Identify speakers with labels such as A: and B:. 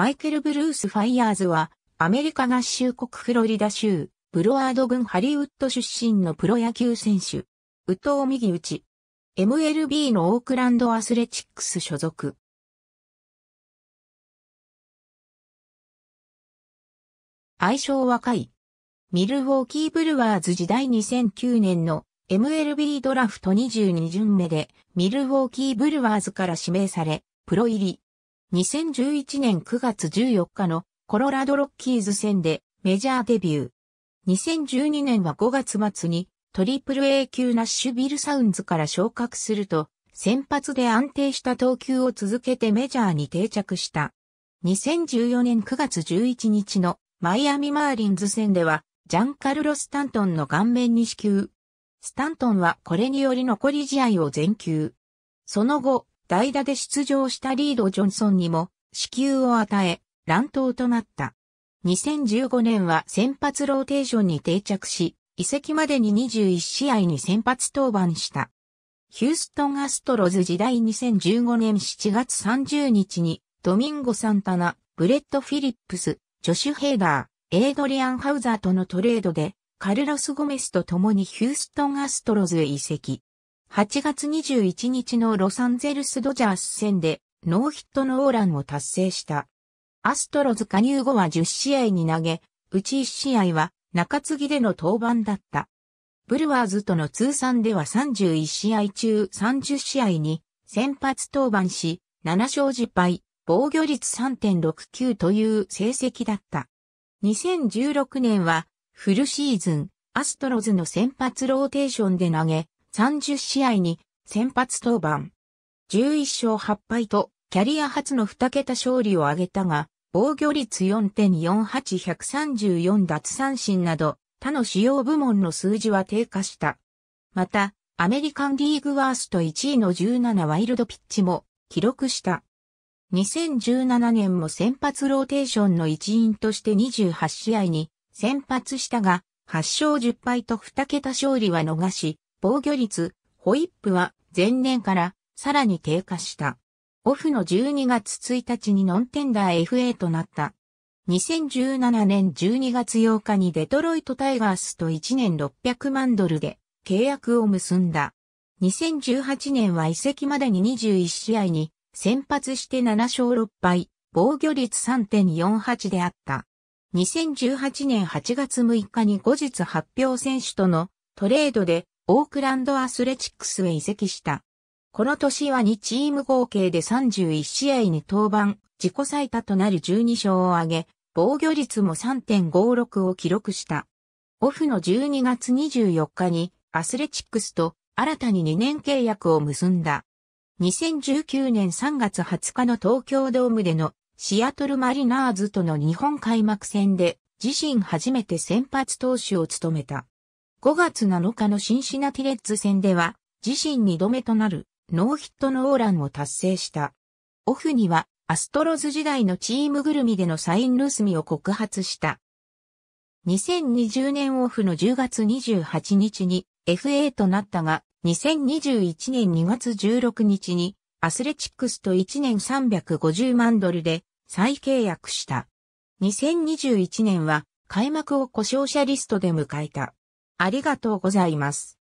A: マイケル・ブルース・ファイヤーズは、アメリカ合衆国フロリダ州、ブロワード郡ハリウッド出身のプロ野球選手。宇藤右打ち。MLB のオークランドアスレチックス所属。愛称若い。ミルウォーキーブルワーズ時代2009年の MLB ドラフト22巡目でミルウォーキーブルワーズから指名され、プロ入り。2011年9月14日のコロラドロッキーズ戦でメジャーデビュー。2012年は5月末にトリプル A 級ナッシュビルサウンズから昇格すると、先発で安定した投球を続けてメジャーに定着した。2014年9月11日のマイアミマーリンズ戦では、ジャンカルロ・スタントンの顔面に支給。スタントンはこれにより残り試合を全球。その後、代打で出場したリード・ジョンソンにも支給を与え、乱闘となった。2015年は先発ローテーションに定着し、移籍までに21試合に先発登板した。ヒューストンアストロズ時代2015年7月30日に、ドミンゴ・サンタナ、ブレッド・フィリップス、ジョシュ・ヘイダー、エイドリアン・ハウザーとのトレードで、カルロス・ゴメスと共にヒューストン・アストロズへ移籍。8月21日のロサンゼルスドジャース戦でノーヒットノーランを達成した。アストロズ加入後は10試合に投げ、うち1試合は中継ぎでの登板だった。ブルワーズとの通算では31試合中30試合に先発登板し、7勝10敗、防御率3.69という成績だった。2016年はフルシーズン、アストロズの先発ローテーションで投げ、30試合に先発登板。11勝8敗とキャリア初の2桁勝利を挙げたが、防御率4.48134奪三振など、他の主要部門の数字は低下した。また、アメリカンリーグワースト1位の17ワイルドピッチも記録した。2017年も先発ローテーションの一員として28試合に先発したが、8勝10敗と2桁勝利は逃し、防御率、ホイップは前年からさらに低下した。オフの12月1日にノンテンダー FA となった。2017年12月8日にデトロイトタイガースと1年600万ドルで契約を結んだ。2018年は移籍までに21試合に先発して7勝6敗、防御率3.48であった。2018年8月6日に後日発表選手とのトレードでオークランドアスレチックスへ移籍した。この年は2チーム合計で31試合に登板、自己最多となる12勝を挙げ、防御率も3.56を記録した。オフの12月24日にアスレチックスと新たに2年契約を結んだ。2019年3月20日の東京ドームでのシアトルマリナーズとの日本開幕戦で自身初めて先発投手を務めた。5月7日のシンシナティレッズ戦では、自身2度目となるノーヒットノーランを達成した。オフには、アストロズ時代のチームぐるみでのサイン盗みを告発した。2020年オフの10月28日に FA となったが、2021年2月16日にアスレチックスと1年350万ドルで再契約した。2021年は開幕を故障者リストで迎えた。ありがとうございます。